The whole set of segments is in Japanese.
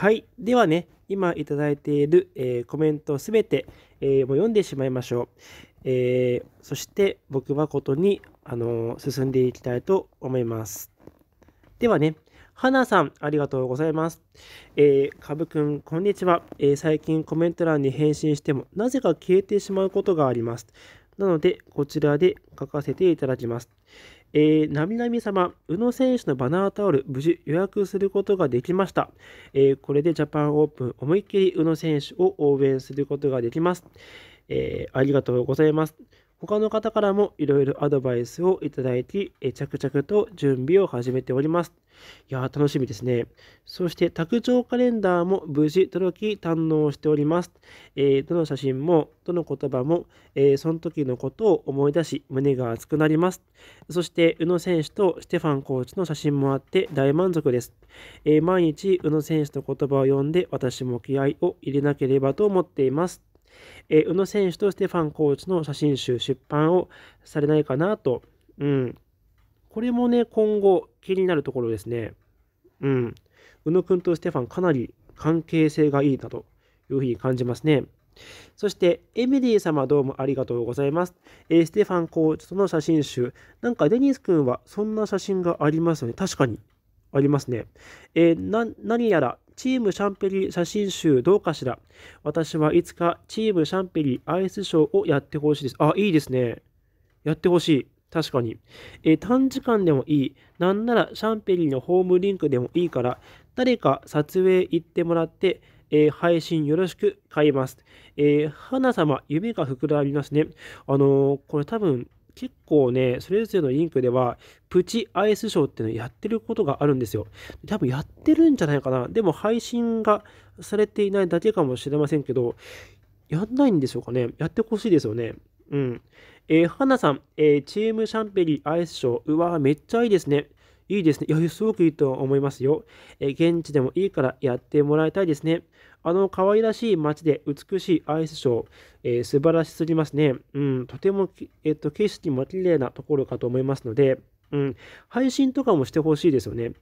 はい。ではね、今いただいている、えー、コメントすべて、えー、もう読んでしまいましょう。えー、そして僕はことに、あの進んでいきたいと思います。ではね、はなさん、ありがとうございます。えー、かぶくん、こんにちは、えー、最近コメント欄に返信しても、なぜか消えてしまうことがあります。なので、こちらで書かせていただきます。えー、なみなみ様、宇野選手のバナータオル、無事予約することができました。えー、これでジャパンオープン、思いっきり宇野選手を応援することができます。えー、ありがとうございます。他の方からもいろいろアドバイスをいただいて、着々と準備を始めております。いやー、楽しみですね。そして、卓上カレンダーも無事届き堪能しております。えー、どの写真も、どの言葉も、えー、その時のことを思い出し、胸が熱くなります。そして、宇野選手とステファンコーチの写真もあって大満足です。えー、毎日、宇野選手の言葉を読んで、私も気合を入れなければと思っています。え宇野選手とステファンコーチの写真集出版をされないかなと、うん、これもね、今後気になるところですね。うん、宇野君とステファン、かなり関係性がいいなというふうに感じますね。そして、エミリー様どうもありがとうございます。えー、ステファンコーチとの写真集。なんかデニス君はそんな写真がありますよね。確かにありますね。えー、何やらチームシャンペリ写真集どうかしら私はいつかチームシャンペリアイスショーをやってほしいです。あ、いいですね。やってほしい。確かに、え短時間でもいい。なんならシャンペリのホームリンクでもいいから、誰か撮影行ってもらって、えー、配信よろしく買います。えー、花様、夢が膨らみますね。あのー、これ多分、結構ね、それぞれのリンクでは、プチアイスショーっていうのをやってることがあるんですよ。多分やってるんじゃないかな。でも配信がされていないだけかもしれませんけど、やんないんでしょうかね。やってほしいですよね。うん。えー、花さん、えー、チームシャンペリーアイスショー。うわめっちゃいいですね。いいですね。いや、すごくいいと思いますよ。えー、現地でもいいからやってもらいたいですね。あの可愛らしい街で美しいアイスショー、えー、素晴らしすぎますね。うん、とても、えっと、景色も綺麗なところかと思いますので、うん、配信とかもしてほしいですよね。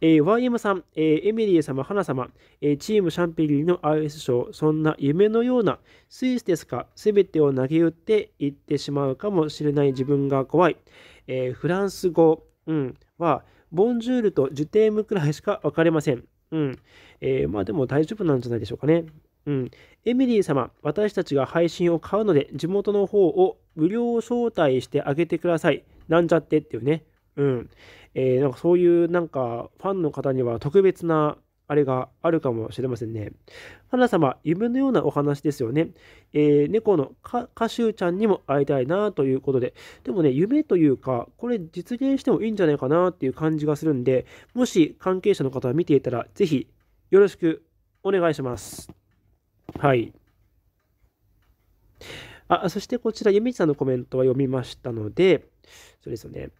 えー、YM さん、えー、エミリー様、花様、えー、チームシャンピリーのアイスショー、そんな夢のようなスイスですか、すべてを投げ打っていってしまうかもしれない自分が怖い。えー、フランス語、うん、は、ボンジュールとジュテームくらいしか分かりません。うん。えー、まあでも大丈夫なんじゃないでしょうかね。うん。エミリー様、私たちが配信を買うので、地元の方を無料招待してあげてください。なんじゃってっていうね。うん。えー、なんかそういうなんかファンの方には特別なあれがあるかもしれませんね。花様、夢のようなお話ですよね。えー、猫のカシューちゃんにも会いたいなということで、でもね、夢というか、これ実現してもいいんじゃないかなっていう感じがするんで、もし関係者の方が見ていたら、ぜひよろしくお願いします。はい。あ、そしてこちら、ゆみさんのコメントは読みましたので、そうですよね。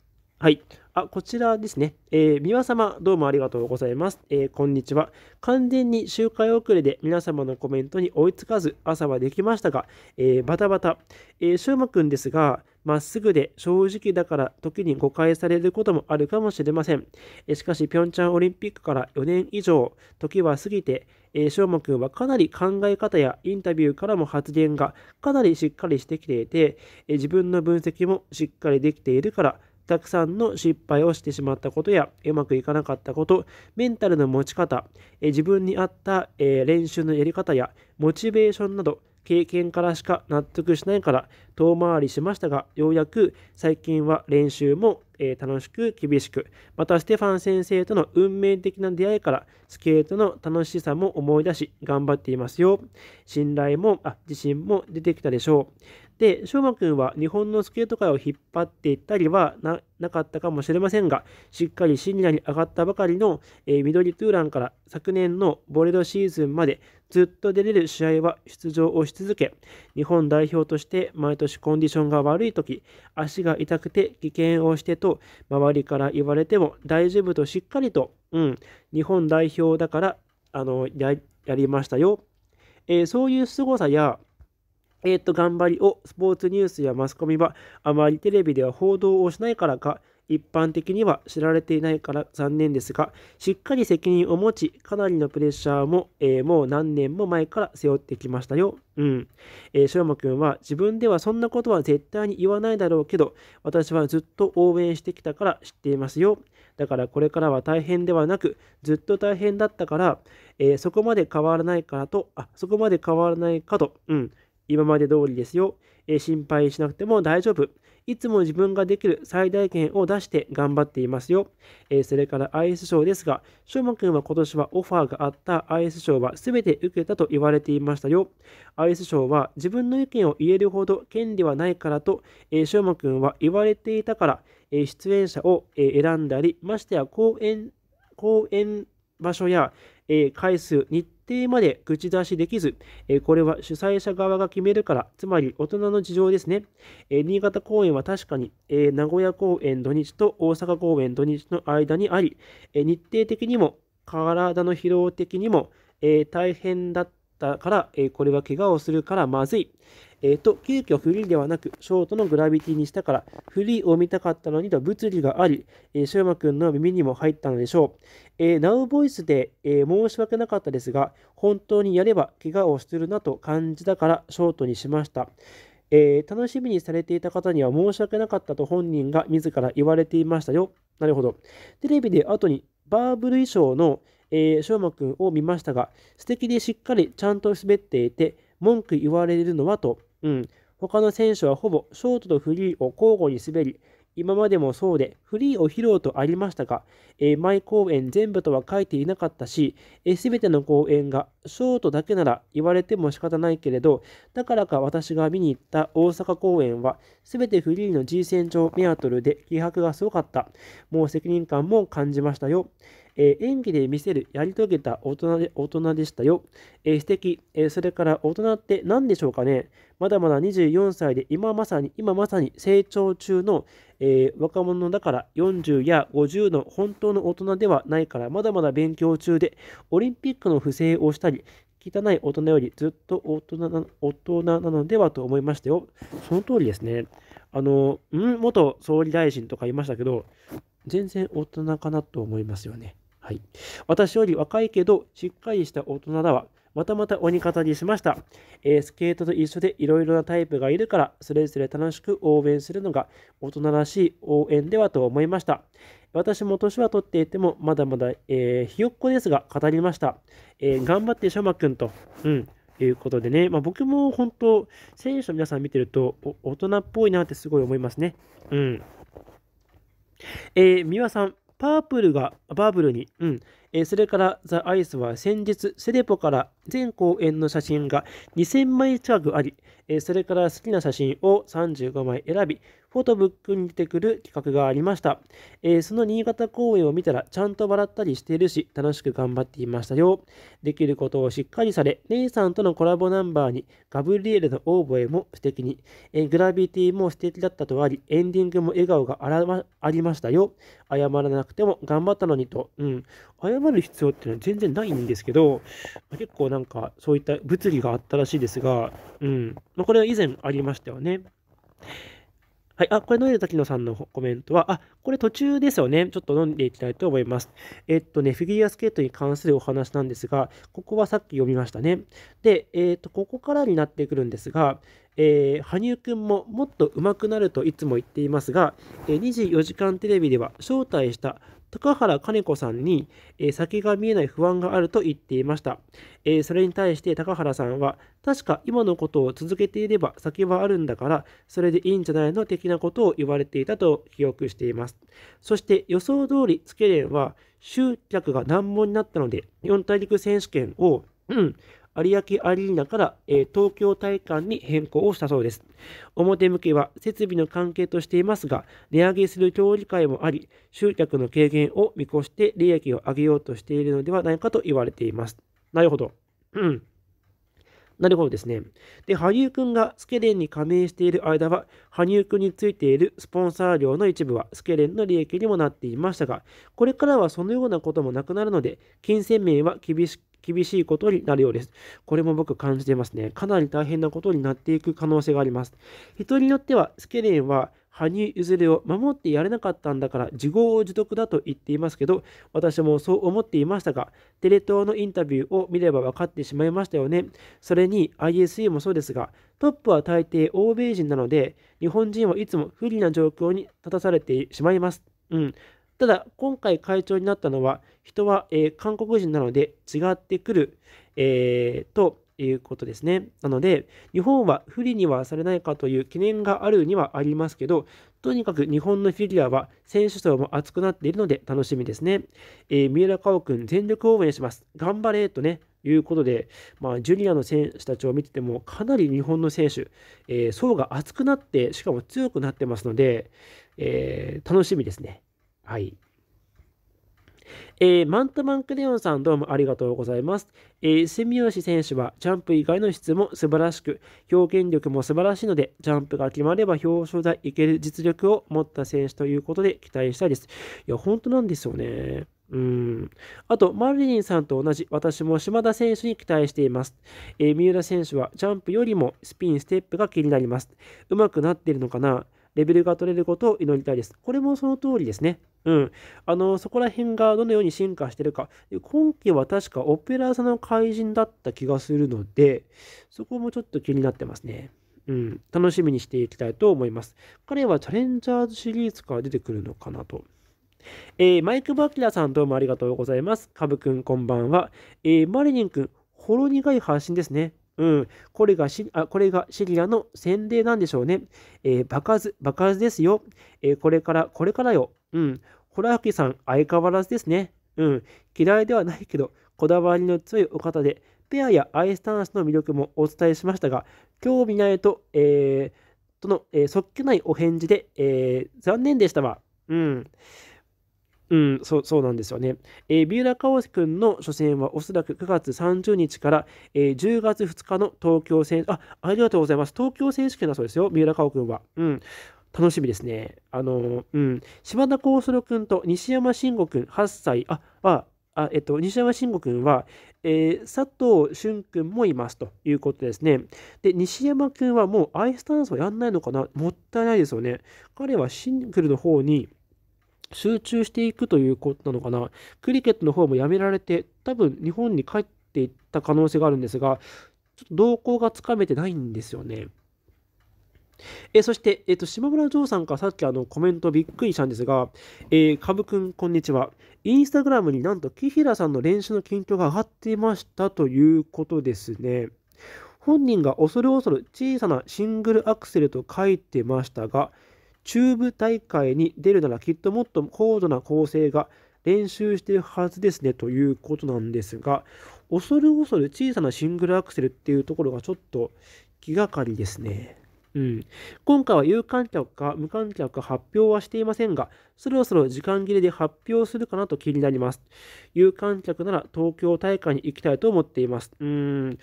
はい。あ、こちらですね。えー、皆様、どうもありがとうございます。えー、こんにちは。完全に周回遅れで皆様のコメントに追いつかず、朝はできましたが、えー、バタバタ。えー、しゅうまくんですが、まっすぐで正直だから時に誤解されることもあるかもしれません。えしかし、ピョンチャンオリンピックから4年以上、時は過ぎて、えー、しょうまくんはかなり考え方やインタビューからも発言がかなりしっかりしてきていて、え自分の分析もしっかりできているから、たくさんの失敗をしてしまったことやうまくいかなかったことメンタルの持ち方え自分に合ったえ練習のやり方やモチベーションなど経験からしか納得しないから遠回りしましたがようやく最近は練習もえー、楽しく厳しく、またステファン先生との運命的な出会いから、スケートの楽しさも思い出し、頑張っていますよ。信頼も、あ、自信も出てきたでしょう。で、翔馬くんは日本のスケート界を引っ張っていったりはなかったかもしれませんが、しっかりシニアに上がったばかりの、えー、緑トゥーランから昨年のボレロシーズンまでずっと出れる試合は出場をし続け、日本代表として毎年コンディションが悪い時、足が痛くて危険をしてと、周りから言われても大丈夫としっかりと、うん、日本代表だから、あの、やりましたよ。えー、そういう凄さや、えー、っと、頑張りをスポーツニュースやマスコミはあまりテレビでは報道をしないからか、一般的には知られていないから残念ですが、しっかり責任を持ち、かなりのプレッシャーも、えー、もう何年も前から背負ってきましたよ。うん。えー、しょうまくんは、自分ではそんなことは絶対に言わないだろうけど、私はずっと応援してきたから知っていますよ。だからこれからは大変ではなく、ずっと大変だったから、えー、そこまで変わらないからと、あ、そこまで変わらないかと、うん。今まで通りですよ。え心配しなくても大丈夫。いつも自分ができる最大限を出して頑張っていますよ。えー、それからアイスショーですが、しょうまくんは今年はオファーがあったアイスショーは全て受けたと言われていましたよ。アイスショーは自分の意見を言えるほど権利はないからと、えー、しょうまくんは言われていたから、えー、出演者を、選んだり、ましてや公演、演場所や、えー、回数、日定まで口出しできず、これは主催者側が決めるから、つまり大人の事情ですね。新潟公演は確かに、名古屋公演土日と大阪公演土日の間にあり、日程的にも体の疲労的にも、大変だったから、これは怪我をするからまずい。えー、と、急遽フリーではなく、ショートのグラビティにしたから、フリーを見たかったのにと物理があり、えー、シくんの耳にも入ったのでしょう。えー、ナウボイスで、えー、申し訳なかったですが、本当にやれば怪我をするなと感じたから、ショートにしました。えー、楽しみにされていた方には申し訳なかったと本人が自ら言われていましたよ。なるほど。テレビで後にバーブル衣装の、えー、しょうまくんを見ましたが、素敵でしっかりちゃんと滑っていて、文句言われるのはと、うん、他の選手はほぼショートとフリーを交互に滑り、今までもそうで、フリーを披露とありましたが、えー、毎公演全部とは書いていなかったし、えー、ての公演がショートだけなら言われても仕方ないけれど、だからか私が見に行った大阪公演は、すべてフリーの G 戦場メアトルで気迫がすごかった。もう責任感も感じましたよ。えー、演技で見せるやり遂げた大人で大人でしたよ、えー、素敵、えー、それから大人って何でしょうかねまだまだ24歳で今まさに今まさに成長中の、え若者だから40や50の本当の大人ではないからまだまだ勉強中でオリンピックの不正をしたり汚い大人よりずっと大人な大人なのではと思いましたよ。その通りですね。あの、ん元総理大臣とか言いましたけど、全然大人かなと思いますよね。はい。私より若いけど、しっかりした大人だわ。またまた鬼方にしました。えー、スケートと一緒でいろいろなタイプがいるから、それぞれ楽しく応援するのが大人らしい応援ではと思いました。私も年は取っていても、まだまだ、えー、ひよっこですが、語りました。えー、頑張って、シャマくんと。うん。いうことでね、まあ、僕も本当、選手の皆さん見てると、大人っぽいなってすごい思いますね。うん。えー、美輪さん、パープルが、バブルに、うん。えー、それから、ザ・アイスは先日、セレポから全公演の写真が2000枚近くあり、えそれから好きな写真を35枚選び、フォトブックに出てくる企画がありました。えその新潟公演を見たらちゃんと笑ったりしているし、楽しく頑張っていましたよ。できることをしっかりされ、姉イさんとのコラボナンバーに、ガブリエルのオーボエも素敵に、えグラビティも素敵だったとあり、エンディングも笑顔があら、ま、ありましたよ。謝らなくても頑張ったのにと。うん。謝る必要っていうのは全然ないんですけど、結構なんかそういった物理があったらしいですが、うん。まあ、これは以前ありましたよね。はい。あ、これ、ノエル滝野さんのコメントは、あ、これ途中ですよね。ちょっと飲んでいきたいと思います。えっとね、フィギュアスケートに関するお話なんですが、ここはさっき読みましたね。で、えっと、ここからになってくるんですが、えー、羽生くんももっと上手くなるといつも言っていますが、え24時間テレビでは招待した高原金子さんに、えー、先が見えない不安があると言っていました、えー、それに対して高原さんは確か今のことを続けていれば先はあるんだからそれでいいんじゃないの的なことを言われていたと記憶していますそして予想通りスケレンは集客が難問になったので四大陸選手権をうん、有明アリーナから、えー、東京体育館に変更をしたそうです。表向きは設備の関係としていますが、値上げする協議会もあり、集客の軽減を見越して利益を上げようとしているのではないかと言われています。なるほど。うん。なるほどですね。で、羽生くんがスケレンに加盟している間は、羽生くんについているスポンサー料の一部はスケレンの利益にもなっていましたが、これからはそのようなこともなくなるので、金銭面は厳しく、厳しいことになるようです。これも僕感じてますね。かなり大変なことになっていく可能性があります。人によっては、スケレンは羽生譲れを守ってやれなかったんだから自業自得だと言っていますけど、私もそう思っていましたが、テレ東のインタビューを見れば分かってしまいましたよね。それに ISU もそうですが、トップは大抵欧米人なので、日本人はいつも不利な状況に立たされてしまいます。うん。ただ、今回会長になったのは、人は、えー、韓国人なので違ってくる、えー、ということですね。なので、日本は不利にはされないかという懸念があるにはありますけど、とにかく日本のフィギュアは選手層も厚くなっているので楽しみですね。えー、三浦佳生君、全力応援します。頑張れとね、いうことで、まあ、ジュニアの選手たちを見てても、かなり日本の選手、えー、層が厚くなって、しかも強くなってますので、えー、楽しみですね。はい。えー、マントマンクレオンさんどうもありがとうございます。えー、住吉選手はジャンプ以外の質も素晴らしく、表現力も素晴らしいので、ジャンプが決まれば表彰台いける実力を持った選手ということで期待したいです。いや、本当なんですよね。うん。あと、マルリンさんと同じ、私も島田選手に期待しています。えー、三浦選手はジャンプよりもスピン、ステップが気になります。うまくなってるのかなレベルが取れることを祈りたいです。これもその通りですね。うん。あの、そこら辺がどのように進化してるか。今期は確かオペラ座の怪人だった気がするので、そこもちょっと気になってますね。うん。楽しみにしていきたいと思います。彼はチャレンジャーズシリーズから出てくるのかなと。えー、マイク・バキラさんどうもありがとうございます。カブくんこんばんは。えー、マリニンくん、ほろ苦い発信ですね。うん、これがシあこれがシリアの洗礼なんでしょうね。えー、爆発、爆発ですよ。えー、これから、これからよ。うん。ホラフキさん、相変わらずですね。うん。嫌いではないけど、こだわりの強いお方で、ペアやアイスタンスの魅力もお伝えしましたが、興味ないと、えー、との、えー、そっけないお返事で、えー、残念でしたわ。うん。うん、そうそうなんですよね。えー、三浦佳生君の初戦はおそらく9月30日から、えー、10月2日の東京選あ、ありがとうございます。東京選手権だそうですよ、三浦佳生君は。うん。楽しみですね。あの、うん。島田幸四郎君と西山慎吾君、8歳。あ、あ、あえっと、西山慎吾君は、えー、佐藤俊君もいますということですね。で、西山君はもうアイスダンスをやんないのかなもったいないですよね。彼はシングルの方に、集中していくということなのかな。クリケットの方もやめられて、多分日本に帰っていった可能性があるんですが、ちょっと動向がつかめてないんですよね。えそして、えっと島村ジョーさんからさっきあのコメントびっくりしたんですが、えー、株くん、こんにちは。インスタグラムになんと木平さんの練習の近況が上がっていましたということですね。本人が恐る恐る小さなシングルアクセルと書いてましたが、中部大会に出るならきっともっと高度な構成が練習しているはずですねということなんですが、恐る恐る小さなシングルアクセルっていうところがちょっと気がかりですね。うん、今回は有観客か無観客か発表はしていませんが、そろそろ時間切れで発表するかなと気になります。有観客なら東京大会に行きたいと思っています。うん、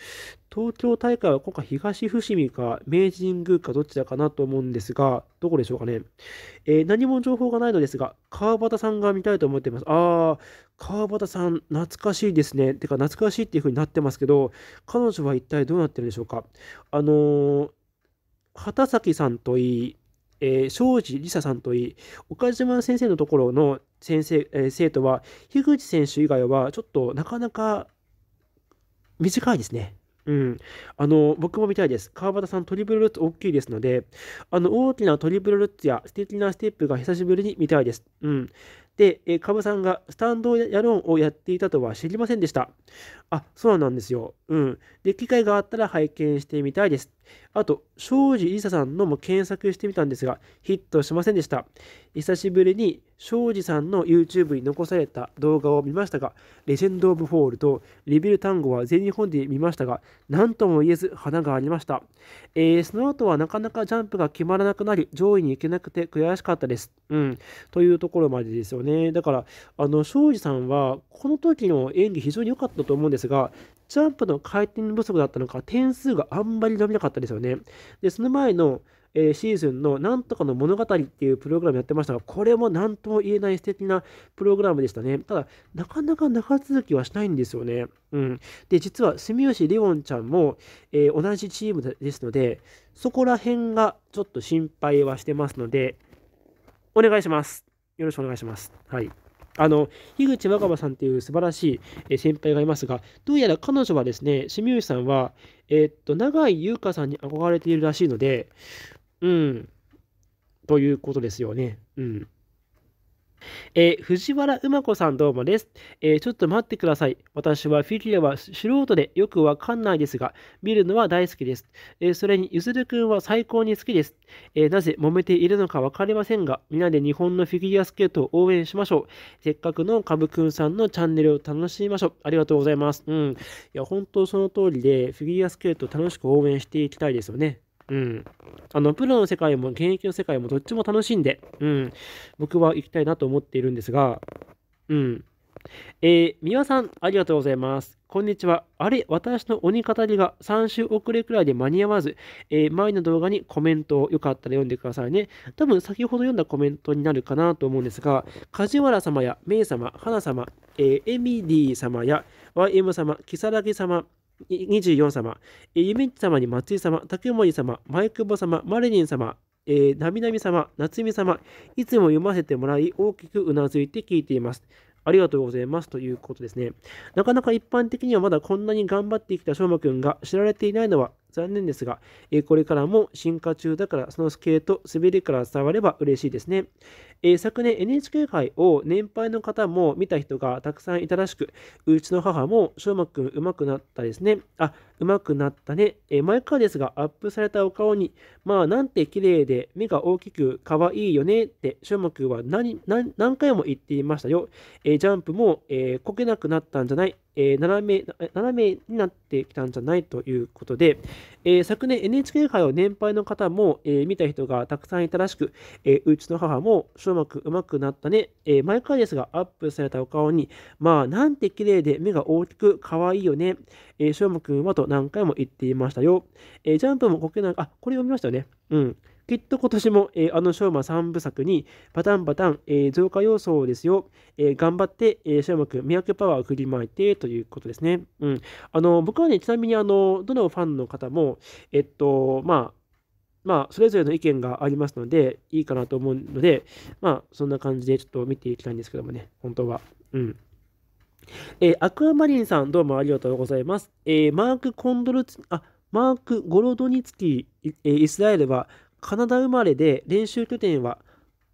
東京大会は今回東伏見か明治神宮かどちらかなと思うんですが、どこでしょうかね。えー、何も情報がないのですが、川端さんが見たいと思っています。あー、川端さん、懐かしいですね。てか、懐かしいっていう風になってますけど、彼女は一体どうなってるでしょうか。あのー畑崎さんといい、えー、庄司梨沙さんといい、岡島先生のところの先生、えー、生徒は、樋口選手以外は、ちょっとなかなか短いですね。うん。あの、僕も見たいです。川端さん、トリプルルッツ大きいですので、あの、大きなトリプルルッツや素敵なステップが久しぶりに見たいです。うん。で、えー、株さんがスタンドやローンをやっていたとは知りませんでした。あ、そうなんですよ。うん。で、機会があったら拝見してみたいです。あと、庄司伊佐さんのも検索してみたんですが、ヒットしませんでした。久しぶりに庄司さんの YouTube に残された動画を見ましたが、レジェンド・オブ・ホールとリビル単語は全日本で見ましたが、何とも言えず花がありました。えー、その後はなかなかジャンプが決まらなくなり、上位に行けなくて悔しかったです。うん。というところまでですよね。だから、あの、庄司さんは、この時の演技非常に良かったと思うんですが、ジャンプの回転不足だったのか、点数があんまり伸びなかったですよね。で、その前の、えー、シーズンのなんとかの物語っていうプログラムやってましたが、これも何とも言えない素敵なプログラムでしたね。ただ、なかなか長続きはしないんですよね。うん。で、実は住吉リオンちゃんも、えー、同じチームですので、そこら辺がちょっと心配はしてますので、お願いします。よろしくお願いします。はい。あの、樋口若葉さんっていう素晴らしい先輩がいますが、どうやら彼女はですね、清吉さんは、えー、っと、永井優香さんに憧れているらしいので、うん、ということですよね。うん。えー、藤原馬子さんどうもです、えー、ちょっと待ってください。私はフィギュアは素人でよくわかんないですが、見るのは大好きです。えー、それに、ゆずるくんは最高に好きです。えなぜ揉めているのかわかりませんが、皆で日本のフィギュアスケートを応援しましょう。せっかくのかぶくんさんのチャンネルを楽しみましょう。ありがとうございます。うん。いや、本当その通りで、フィギュアスケート楽しく応援していきたいですよね。うん。あの、プロの世界も現役の世界もどっちも楽しんで、うん、僕は行きたいなと思っているんですが、うん。えー、三輪さん、ありがとうございます。こんにちは。あれ、私の鬼語りが3週遅れくらいで間に合わず、えー、前の動画にコメントをよかったら読んでくださいね。多分先ほど読んだコメントになるかなと思うんですが、梶原様やメイ様、花様、えー、エミリー様や YM 様、如月様、24様、ゆみンち様に松井様、竹森様、前久保様、マリリン様、えー、なみなみ様、夏美様、いつも読ませてもらい、大きくうなずいて聞いています。ありがとうございますということですね。なかなか一般的にはまだこんなに頑張ってきたしょうまくんが知られていないのは残念ですが、えこれからも進化中だから、そのスケート、滑りから伝われば嬉しいですね。えー、昨年 NHK 杯を年配の方も見た人がたくさんいたらしく、うちの母も翔馬くん上手くなったですね。あ、上手くなったね。えイ前からですが、アップされたお顔に、まあなんて綺麗で、目が大きく可愛いよねって、翔馬くんは何何回も言っていましたよ。えジャンプも、えー、こけなくなったんじゃない。えー、斜め斜めになってきたんじゃないということで、えー、昨年 NHK 杯を年配の方も、えー、見た人がたくさんいたらしく、えうちの母も小膜うまくなったね、え前回ですがアップされたお顔に、まあなんて綺麗で目が大きく可愛いよね、えー、しょくんはと何回も言っていましたよ。えー、ジャンプも国内、あ、これ読みましたよね。うん。きっと今年も、えー、あの翔馬3部作にパタンパタン、えー、増加要素ですよ。えー、頑張って、えー、しょくん、三宅パワーを振りまいてということですね。うん。あの、僕はね、ちなみにあの、どのファンの方も、えっと、まあ、まあ、それぞれの意見がありますので、いいかなと思うので、まあ、そんな感じでちょっと見ていきたいんですけどもね、本当は。うん。えー、アクアマリンさん、どうもありがとうございます。えー、マーク・コンドルツ、あ、マーク・ゴロドニツキー、えー、イスラエルはカナダ生まれで練習拠点は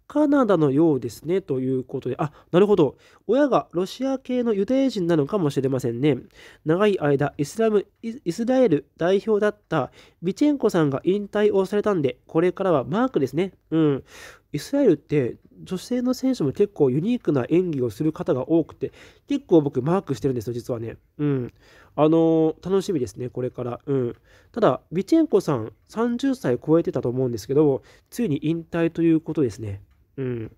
カナダのようですねということで、あ、なるほど。親がロシア系のユダヤ人なのかもしれませんね。長い間イスラムイスラエル代表だったビチェンコさんが引退をされたんで、これからはマークですね。うん。イスラエルって女性の選手も結構ユニークな演技をする方が多くて、結構僕マークしてるんですよ、実はね。うん。あのー、楽しみですね、これから。うん。ただ、ビチェンコさん30歳超えてたと思うんですけど、ついに引退ということですね。うん。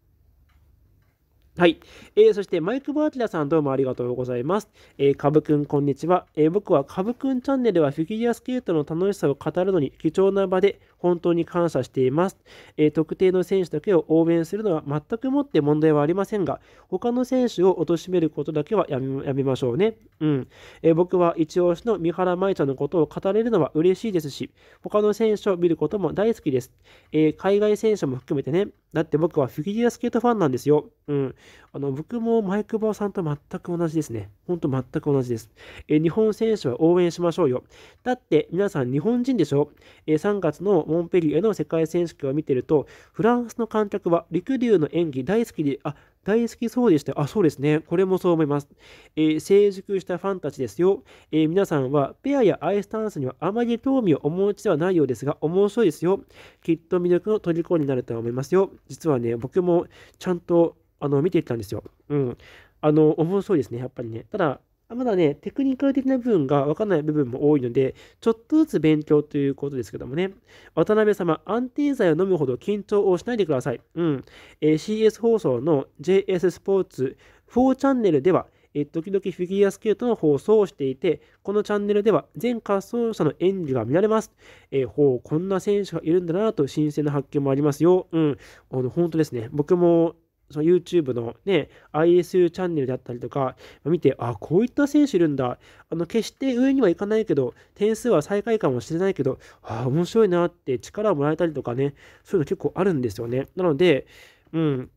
はい。えー、そして、マイク・バーティラさんどうもありがとうございます。えー、カブくん、こんにちは。えー、僕はカブくんチャンネルはフィギュアスケートの楽しさを語るのに貴重な場で本当に感謝しています。えー、特定の選手だけを応援するのは全くもって問題はありませんが、他の選手を貶めることだけはやめやめましょうね。うん。えー、僕は一押しの三原舞ちゃんのことを語れるのは嬉しいですし、他の選手を見ることも大好きです。えー、海外選手も含めてね。だって僕はフィギュアスケートファンなんですよ。うん。あの、僕もマイク・バーさんと全く同じですね。ほんと全く同じです。え、日本選手は応援しましょうよ。だって皆さん日本人でしょえ、3月のモンペリエの世界選手権を見てると、フランスの観客は陸うの演技大好きで、あ、大好きそうでした。あ、そうですね。これもそう思います。えー、成熟したファンたちですよ。えー、皆さんはペアやアイスタンスにはあまり興味をお持ちではないようですが、面白いですよ。きっと魅力の虜になると思いますよ。実はね、僕もちゃんとあの見ていったんですよ。うん。あの、面白いですね、やっぱりね。ただ、まだね、テクニカル的な部分がわかんない部分も多いので、ちょっとずつ勉強ということですけどもね。渡辺様、安定剤を飲むほど緊張をしないでください。うん。えー、CS 放送の JS スポーツ4チャンネルでは、えー、時々フィギュアスケートの放送をしていて、このチャンネルでは全滑走者の演技が見られます。えー、ほう、こんな選手がいるんだなと新鮮な発見もありますよ。うん。あの本当ですね。僕もその YouTube のね、ISU チャンネルであったりとか、見て、あ、こういった選手いるんだ。あの、決して上にはいかないけど、点数は最下位かもしれないけど、あ、面白いなって力をもらえたりとかね、そういうの結構あるんですよね。なので、うん、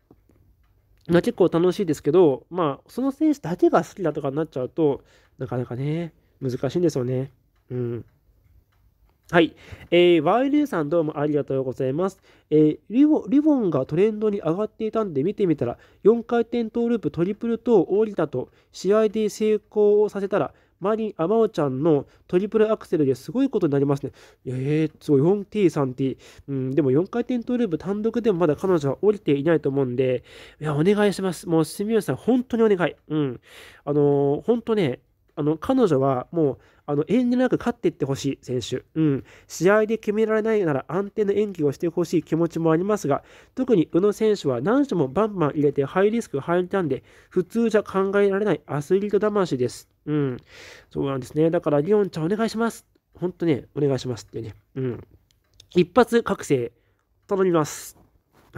まあ、結構楽しいですけど、まあ、その選手だけが好きだとかになっちゃうとなかなかね難しいんですよね。うんはい。えー、y ルーさんどうもありがとうございます。えー、リボリボンがトレンドに上がっていたんで見てみたら、4回転トーループトリプルトー降りたと、試合で成功させたら、マリン・アマオちゃんのトリプルアクセルですごいことになりますね。えー、すごい、4T、3T。うん、でも4回転トーループ単独でもまだ彼女は降りていないと思うんで、いや、お願いします。もう、住吉さん、本当にお願い。うん。あのー、本当ね、あの彼女はもうあの遠慮なく勝っていってほしい選手、うん、試合で決められないなら安定の演技をしてほしい気持ちもありますが特に宇野選手は何種もバンバン入れてハイリスク入イたんで普通じゃ考えられないアスリート魂です、うん、そうなんですねだからリオンちゃんお願いします本当ねお願いしますってね、うん、一発覚醒頼みます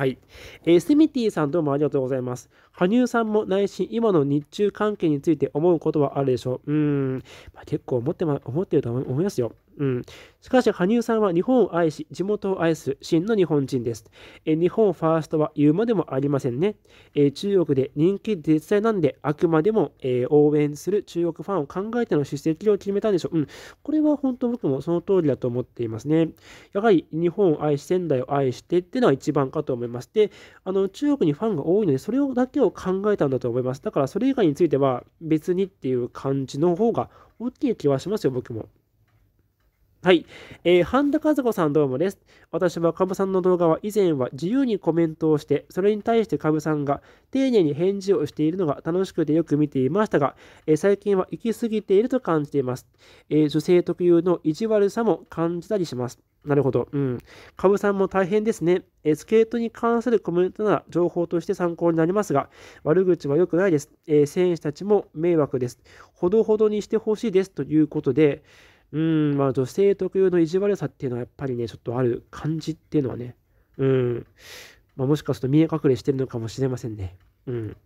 はい。えー、セミティさんどうもありがとうございます。羽生さんも内心、今の日中関係について思うことはあるでしょう。うん。まあ、結構思って、ま、思ってると思いますよ。うん、しかし、羽生さんは日本を愛し、地元を愛する真の日本人です。え日本ファーストは言うまでもありませんね。え中国で人気絶対なんで、あくまでも、え応援する中国ファンを考えての出席を決めたんでしょう。うん、これは本当僕もその通りだと思っていますね。やはり日本を愛し、仙台を愛してっていうのは一番かと思いまして、あの中国にファンが多いので、それをだけを考えたんだと思います。だからそれ以外については別にっていう感じの方が大きい気はしますよ、僕も。はい。えー、半田和子さんどうもです。私はカブさんの動画は以前は自由にコメントをして、それに対してカブさんが丁寧に返事をしているのが楽しくてよく見ていましたが、えー、最近は行き過ぎていると感じています。えー、女性特有の意地悪さも感じたりします。なるほど。うん。カブさんも大変ですね。えスケートに関するコメントなら情報として参考になりますが、悪口は良くないです。え選手たちも迷惑です。ほどほどにしてほしいです。ということで、うん、まあ女性特有の意地悪さっていうのはやっぱりね、ちょっとある感じっていうのはね、うん、まあ、もしかすると見え隠れしてるのかもしれませんね。うん。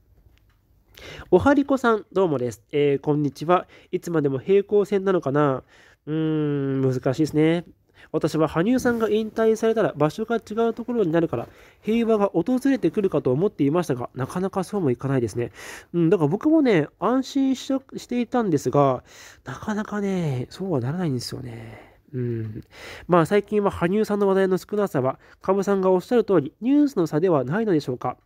おはりこさん、どうもです。えー、こんにちは。いつまでも平行線なのかなうーん、難しいですね。私は羽生さんが引退されたら場所が違うところになるから平和が訪れてくるかと思っていましたが、なかなかそうもいかないですね。うん、だから僕もね、安心ししていたんですが、なかなかね、そうはならないんですよね。うん、まあ最近は羽生さんの話題の少なさは、カブさんがおっしゃる通り、ニュースの差ではないのでしょうか。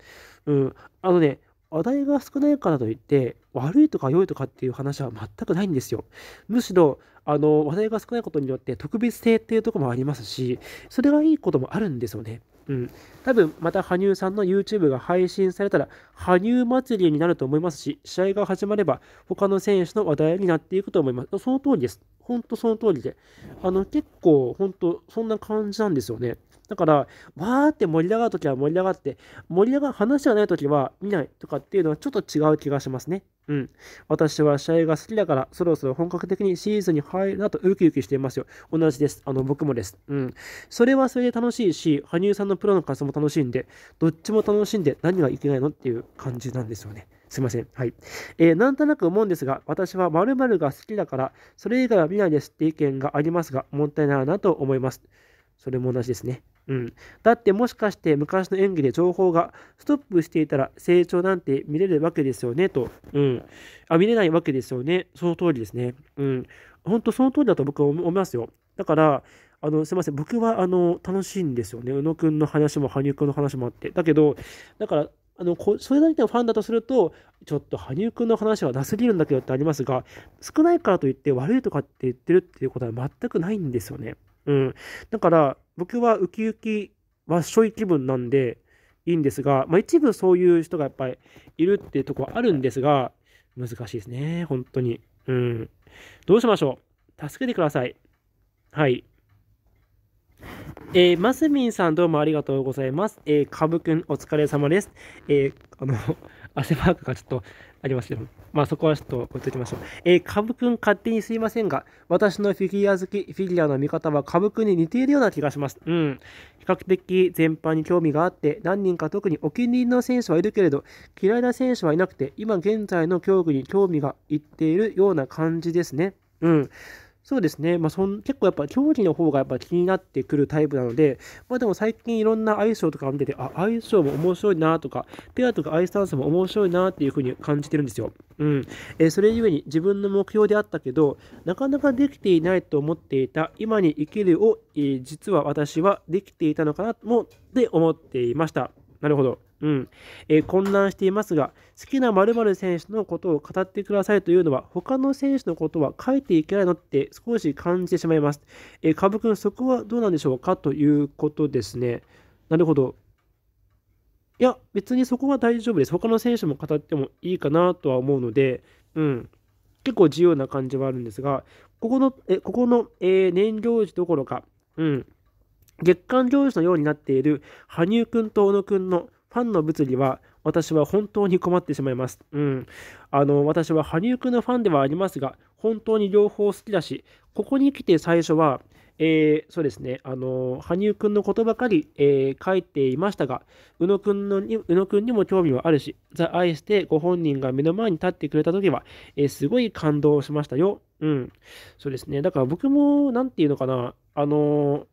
うん、あのね、話題が少ないからといって悪いとか良いとかっていう話は全くないんですよ。むしろあの話題が少ないことによって特別性っていうとこもありますしそれがいいこともあるんですよね。うん、多分また羽生さんの YouTube が配信されたら羽生祭りになると思いますし試合が始まれば他の選手の話題になっていくと思いますその通りです本当その通りであの結構本当そんな感じなんですよねだから、わーって盛り上がるときは盛り上がって、盛り上がる話がないときは見ないとかっていうのはちょっと違う気がしますね。うん。私は試合が好きだから、そろそろ本格的にシーズンに入るなとウキウキしていますよ。同じです。あの、僕もです。うん。それはそれで楽しいし、羽生さんのプロの活動も楽しいんで、どっちも楽しんで何がいけないのっていう感じなんですよね。すいません。はい。えー、なんとなく思うんですが、私は〇〇が好きだから、それ以外は見ないですって意見がありますが、もったいないなと思います。それも同じですね。うん。だってもしかして昔の演技で情報がストップしていたら成長なんて見れるわけですよねと。うん。あ、見れないわけですよね。その通りですね。うん。本当その通りだと僕は思いますよ。だから、あの、すいません。僕は、あの、楽しいんですよね。宇野くんの話も、羽生くんの話もあって。だけど、だから、あの、こそれなりのファンだとすると、ちょっと羽生くんの話はなすぎるんだけどってありますが、少ないからといって悪いとかって言ってるっていうことは全くないんですよね。うん。だから、僕はウキウキ、はっしょい気分なんで、いいんですが、まあ、一部そういう人がやっぱりいるっていうとこはあるんですが、難しいですね、本当に。うん。どうしましょう助けてください。はい。えー、マスミンさんどうもありがとうございます。えー、かぶくんお疲れ様です。えー、あの、汗ばークがちょっとありますけど、まあそこはちょっと置いときましょう。えー、カブくん勝手にすいませんが、私のフィギュア好き、フィギュアの見方はカブくんに似ているような気がします。うん。比較的全般に興味があって、何人か特にお気に入りの選手はいるけれど、嫌いな選手はいなくて、今現在の競技に興味がいっているような感じですね。うん。そうですね、まあ、そん結構やっぱ競技の方がやっぱ気になってくるタイプなので、まあ、でも最近いろんなアイスショーとかを見てて、あ、アイスショーも面白いなとか、ペアとかアイスダンスも面白いなっていうふうに感じてるんですよ。うん。えー、それゆえに自分の目標であったけど、なかなかできていないと思っていた今に生きるを、えー、実は私はできていたのかなも、で思っていました。なるほど。うん、えー、混乱していますが、好きな〇〇選手のことを語ってくださいというのは、他の選手のことは書いていけないのって少し感じてしまいます。えー、株君、そこはどうなんでしょうかということですね。なるほど。いや、別にそこは大丈夫です。他の選手も語ってもいいかなとは思うので、うん。結構自由な感じはあるんですが、ここの、えここの、えー、燃料時どころか、うん。月間行事のようになっている、羽生くんと小野くんのファンの物理は私は本当に困ってしまいます。うん。あの、私は羽生くんのファンではありますが、本当に両方好きだし、ここに来て最初は、えー、そうですね、あの、羽生くんのことばかり、えー、書いていましたが、宇野くんのに、宇野くんにも興味はあるし、ザ・アイスでご本人が目の前に立ってくれたときは、えー、すごい感動しましたよ。うん。そうですね。だから僕も、なんていうのかな、あの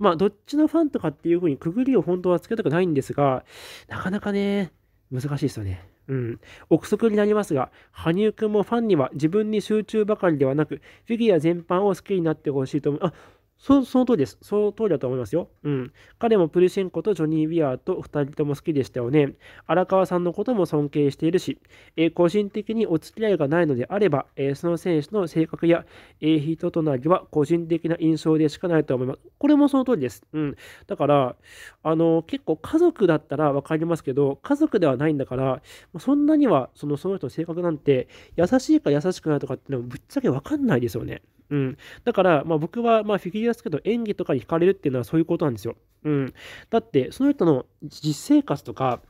まあ、どっちのファンとかっていう風にくぐりを本当はつけたくないんですが、なかなかね、難しいですよね。うん。憶測になりますが、羽生くんもファンには自分に集中ばかりではなく、フィギュア全般を好きになってほしいと思う。あ、そその通りです。その通りだと思いますよ。うん。彼もプルシェンコとジョニー・ウィアーと2人とも好きでしたよね。荒川さんのことも尊敬しているし、えー、個人的にお付き合いがないのであれば、えー、その選手の性格や、えー、人となりは個人的な印象でしかないと思います。これもその通りです。うん。だから、あの結構家族だったら分かりますけど、家族ではないんだから、そんなにはそのその人の性格なんて優しいか優しくないとかっていうのはぶっちゃけ分かんないですよね。うん、だから、まあ、僕は、まあ、フィギュアスケート演技とかに惹かれるっていうのはそういうことなんですよ。うん、だってその人の実生活とか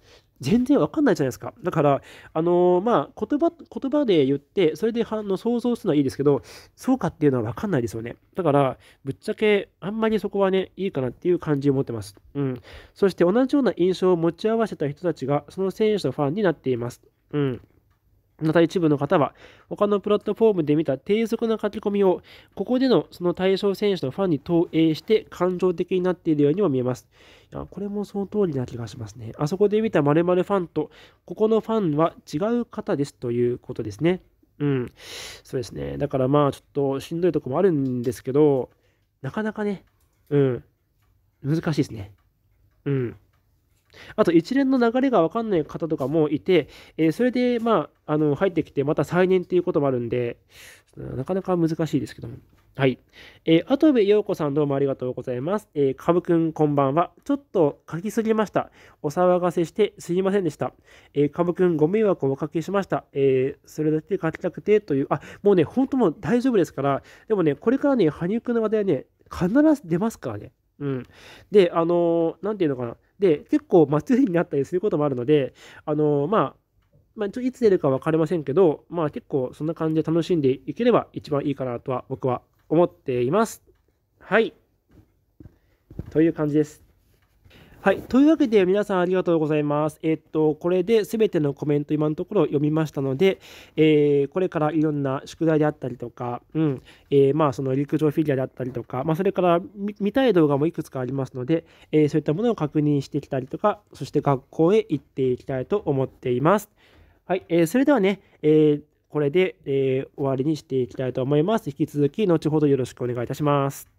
全然わかんないじゃないですか。だから、あのー、まあ、言葉、言葉で言って、それで反応、想像するのはいいですけど、そうかっていうのはわかんないですよね。だから、ぶっちゃけ、あんまりそこはね、いいかなっていう感じを持ってます。うん。そして、同じような印象を持ち合わせた人たちが、その選手のファンになっています。うん。また一部の方は、他のプラットフォームで見た低速な書き込みを、ここでのその対象選手のファンに投影して感情的になっているようにも見えます。いやこれもその通りな気がしますね。あそこで見た〇〇ファンと、ここのファンは違う方ですということですね。うん。そうですね。だからまあ、ちょっとしんどいとこもあるんですけど、なかなかね、うん、難しいですね。うん。あと一連の流れが分かんない方とかもいて、えー、それで、まあ、あの入ってきて、また再燃っていうこともあるんで、なかなか難しいですけども。はい。えー、後部陽子さんどうもありがとうございます。えー、かぶくんこんばんは。ちょっと書きすぎました。お騒がせしてすいませんでした。えー、かぶくんご迷惑をおかけしました。えー、それだけ書きたくてという、あ、もうね、本当もう大丈夫ですから、でもね、これからね、羽生くんの話題はね、必ず出ますからね。うん。で、あのー、なんていうのかな。で、結構、まあ、になったりすることもあるので、あのまあ、まあ、いつ出るか分かりませんけど、まあ、結構そんな感じで楽しんでいければ一番いいかなとは僕は思っています。はい。という感じです。はい。というわけで、皆さんありがとうございます。えっと、これで全てのコメント、今のところ読みましたので、えー、これからいろんな宿題であったりとか、うん、えー、まあ、その陸上フィギュアであったりとか、まあ、それから見たい動画もいくつかありますので、えー、そういったものを確認してきたりとか、そして学校へ行っていきたいと思っています。はい。えー、それではね、えこれで、え終わりにしていきたいと思います。引き続き、後ほどよろしくお願いいたします。